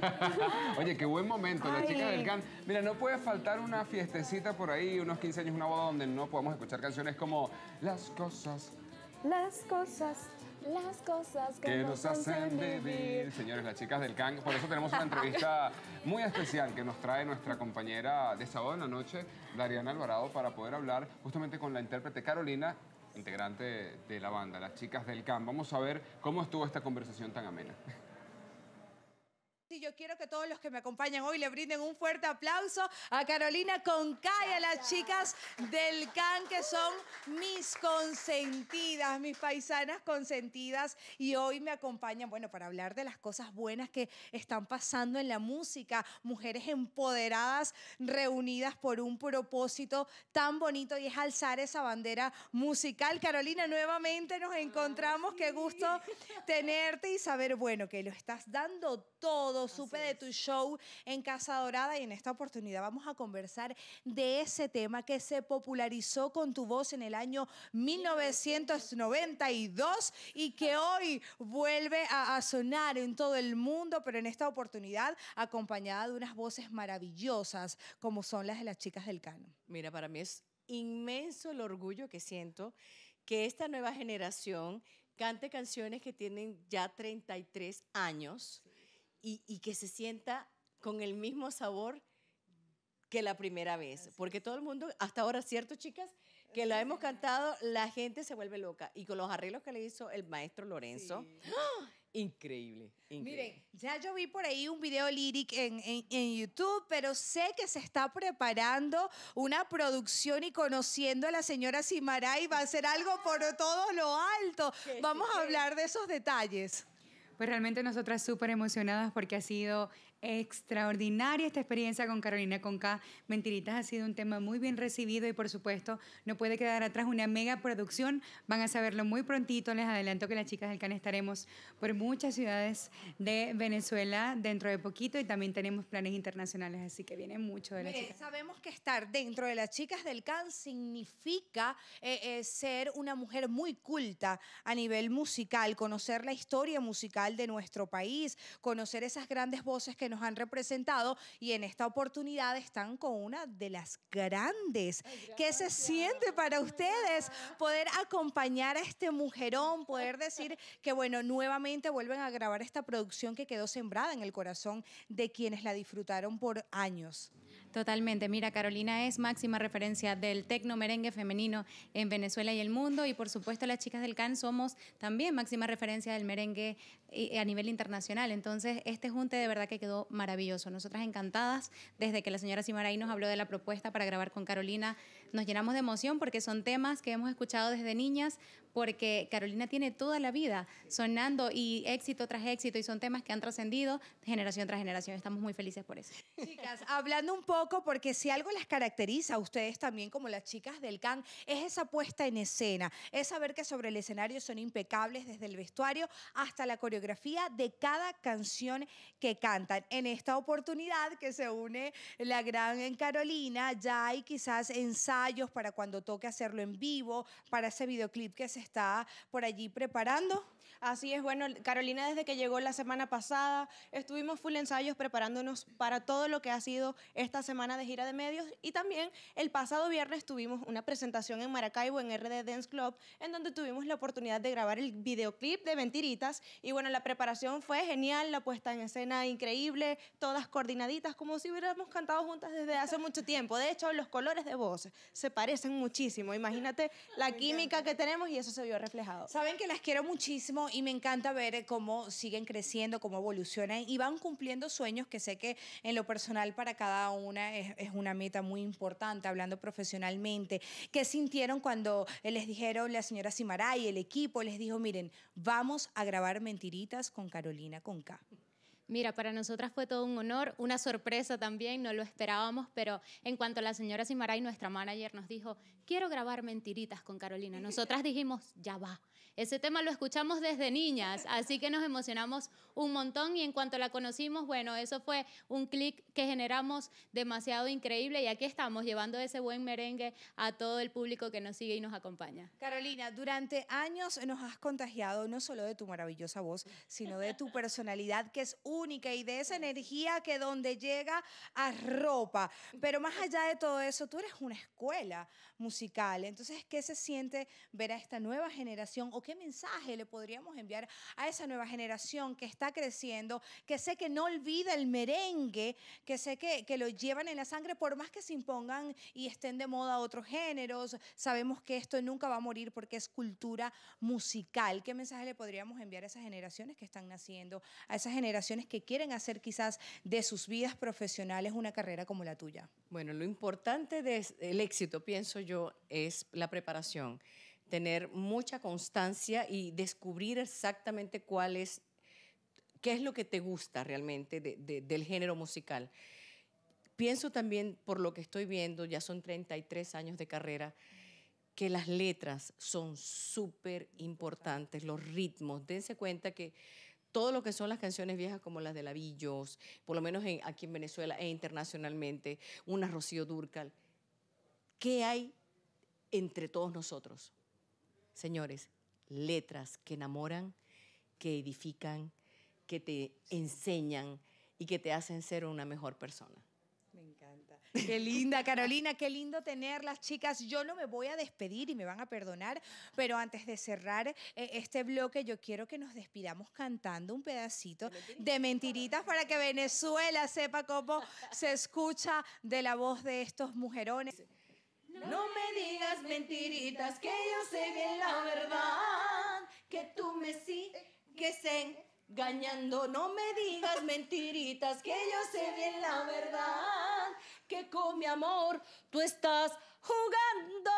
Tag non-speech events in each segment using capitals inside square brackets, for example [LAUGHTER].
[LAUGHS] Oye, qué buen momento, las chicas del can. Mira, no puede faltar una fiestecita por ahí, unos 15 años, una boda donde no podamos escuchar canciones como Las cosas. Las cosas las cosas que, nos, hacen vivir. Señores, las chicas del CAN, por eso tenemos una entrevista [LAUGHS] muy especial que nos trae nuestra compañera de sábado en la noche, Dariana Alvarado, para poder hablar justamente con la intérprete Carolina, integrante de la banda, las chicas del CAN. Vamos a ver cómo estuvo esta conversación tan amena. Y yo quiero que todos los que me acompañan hoy le brinden un fuerte aplauso a Carolina y a las chicas del CAN, que son mis consentidas, mis paisanas consentidas. Y hoy me acompañan, bueno, para hablar de las cosas buenas que están pasando en la música, mujeres empoderadas, reunidas por un propósito tan bonito y es alzar esa bandera musical. Carolina, nuevamente nos encontramos, qué gusto tenerte y saber, bueno, que lo estás dando todo supe de tu show en Casa Dorada y en esta oportunidad vamos a conversar de ese tema que se popularizó con tu voz en el año 1992 y que hoy vuelve a, sonar en todo el mundo, pero en esta oportunidad acompañada de unas voces maravillosas como son las de las chicas del Cano. Mira, para mí es inmenso el orgullo que siento que esta nueva generación cante canciones que tienen ya 33 años, y, que se sienta con el mismo sabor que la primera vez. Porque todo el mundo, hasta ahora, ¿cierto, chicas? Que la hemos cantado, la gente se vuelve loca. Y con los arreglos que le hizo el maestro Lorenzo. ¡Ah! Increíble, Miren, ya yo vi por ahí un video lírico en, en, YouTube, pero sé que se está preparando una producción y conociendo a la señora Simaray va a ser algo por todo lo alto. Vamos a hablar de esos detalles. Pues realmente nosotras súper emocionadas porque ha sido extraordinaria esta experiencia con Carolina Conca. Mentiritas ha sido un tema muy bien recibido y por supuesto no puede quedar atrás una mega producción. Van a saberlo muy prontito. Les adelanto que las chicas del CAN estaremos por muchas ciudades de Venezuela dentro de poquito y también tenemos planes internacionales, así que viene mucho de las Sabemos que estar dentro de las chicas del CAN significa eh, eh, ser una mujer muy culta a nivel musical, conocer la historia musical de nuestro país, conocer esas grandes voces que nos han representado y en esta oportunidad están con una de las grandes. que ¿Qué se siente para ustedes poder acompañar a este mujerón, poder decir que, bueno, nuevamente vuelven a grabar esta producción que quedó sembrada en el corazón de quienes la disfrutaron por años? Totalmente. Mira, Carolina es máxima referencia del tecno merengue femenino en Venezuela y el mundo. Y por supuesto, las chicas del CAN somos también máxima referencia del merengue eh, a nivel internacional. Entonces, este junte de verdad que quedó maravilloso. Nosotras encantadas, desde que la señora Simaray nos habló de la propuesta para grabar con Carolina, nos llenamos de emoción porque son temas que hemos escuchado desde niñas, porque Carolina tiene toda la vida sonando y éxito tras éxito, y son temas que han trascendido generación tras generación. Estamos muy felices por eso. Chicas, hablando un poco porque si algo las caracteriza a ustedes también como las chicas del CAN es esa puesta en escena, es saber que sobre el escenario son impecables desde el vestuario hasta la coreografía de cada canción que cantan. En esta oportunidad que se une la gran Carolina, ya hay quizás ensayos para cuando toque hacerlo en vivo, para ese videoclip que se está por allí preparando. Así es, bueno, Carolina desde que llegó la semana pasada estuvimos full ensayos preparándonos para todo lo que ha sido esta semana semana de gira de medios y también el pasado viernes tuvimos una presentación en Maracaibo en RD Dance Club en donde tuvimos la oportunidad de grabar el videoclip de Mentiritas y bueno, la preparación fue genial, la puesta en escena increíble, todas coordinaditas como si hubiéramos cantado juntas desde hace mucho tiempo. De hecho, los colores de voces se parecen muchísimo. Imagínate la química que tenemos y eso se vio reflejado. Saben que las quiero muchísimo y me encanta ver cómo siguen creciendo, cómo evolucionan y van cumpliendo sueños que sé que en lo personal para cada una es, una meta muy importante, hablando profesionalmente. ¿Qué sintieron cuando les dijeron la señora Simaray, el equipo, les dijo, miren, vamos a grabar mentiritas con Carolina Conca? Mira, para nosotras fue todo un honor, una sorpresa también, no lo esperábamos, pero en cuanto a la señora Simaray, nuestra manager, nos dijo, quiero grabar mentiritas con Carolina. [LAUGHS] Nosotras dijimos, ya va. Ese tema lo escuchamos desde niñas, así que nos emocionamos un montón y en cuanto la conocimos, bueno, eso fue un clic que generamos demasiado increíble y aquí estamos llevando ese buen merengue a todo el público que nos sigue y nos acompaña. Carolina, durante años nos has contagiado no solo de tu maravillosa voz, sino de tu personalidad que es única y de esa energía que donde llega a ropa. Pero más allá de todo eso, tú eres una escuela musical entonces, ¿qué se siente ver a esta nueva generación o qué mensaje le podríamos enviar a esa nueva generación que está creciendo, que sé que no olvida el merengue, que sé que, lo llevan en la sangre por más que se impongan y estén de moda otros géneros? Sabemos que esto nunca va a morir porque es cultura musical. ¿Qué mensaje le podríamos enviar a esas generaciones que están naciendo, a esas generaciones que quieren hacer quizás de sus vidas profesionales una carrera como la tuya? Bueno, lo importante del éxito, pienso yo, es la preparación. Tener mucha constancia y descubrir exactamente cuál es, qué es lo que te gusta realmente del género musical. Pienso también, por lo que estoy viendo, ya son 33 años de carrera, que las letras son súper importantes, los ritmos. Dense cuenta que todo lo que son las canciones viejas como las de Lavillos, por lo menos aquí en Venezuela e internacionalmente, una Rocío Durcal, ¿qué hay entre todos nosotros. Señores, letras que enamoran, que edifican, que te enseñan y que te hacen ser una mejor persona. Me encanta. Qué linda, Carolina, qué lindo tenerlas, chicas. Yo no me voy a despedir y me van a perdonar, pero antes de cerrar eh, este bloque, yo quiero que nos despidamos cantando un pedacito de mentiritas para que Venezuela sepa cómo se escucha de la voz de estos mujerones. No me digas mentiritas, que yo sé bien la verdad, que tú me sigues engañando. No me digas mentiritas, que yo sé bien la verdad, que con mi amor tú estás jugando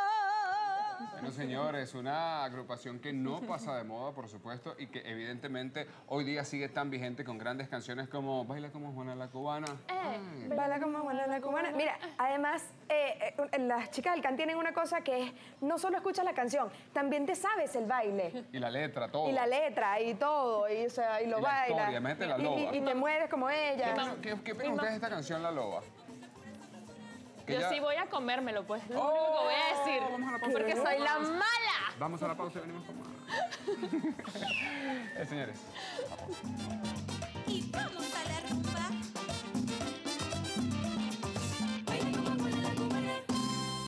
señores, una agrupación que no pasa de moda, por supuesto, y que evidentemente hoy día sigue tan vigente con grandes canciones como Baila como Juana la Cubana. Eh, Baila como Juana la Cubana. Mira, además, eh, eh, las chicas del can tienen una cosa que no solo escuchas la canción, también te sabes el baile. Y la letra, todo. Y la letra, y todo, y, y lo bailas Y, te mueves como ella. ¿Qué, qué, qué esta canción, La Loba? Yo sí voy a comérmelo, pues. Vamos a la pausa. Porque soy la mala. Vamos a la pausa y venimos con más. [LAUGHS] eh, señores.